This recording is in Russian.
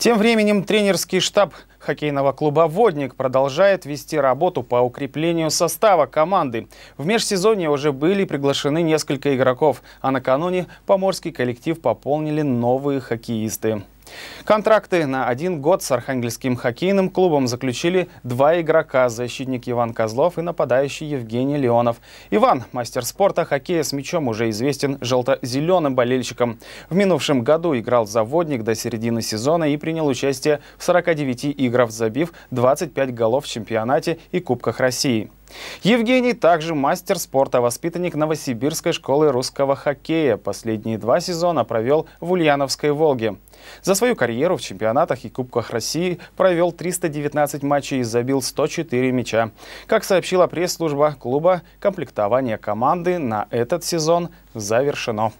Тем временем тренерский штаб хоккейного клуба «Водник» продолжает вести работу по укреплению состава команды. В межсезонье уже были приглашены несколько игроков, а накануне поморский коллектив пополнили новые хоккеисты. Контракты на один год с Архангельским хоккейным клубом заключили два игрока – защитник Иван Козлов и нападающий Евгений Леонов. Иван – мастер спорта хоккея с мячом, уже известен желто-зеленым болельщикам. В минувшем году играл заводник до середины сезона и принял участие в 49 играх, забив 25 голов в чемпионате и Кубках России. Евгений также мастер спорта, воспитанник Новосибирской школы русского хоккея. Последние два сезона провел в Ульяновской «Волге». За свою карьеру в чемпионатах и Кубках России провел 319 матчей и забил 104 мяча. Как сообщила пресс-служба клуба, комплектование команды на этот сезон завершено.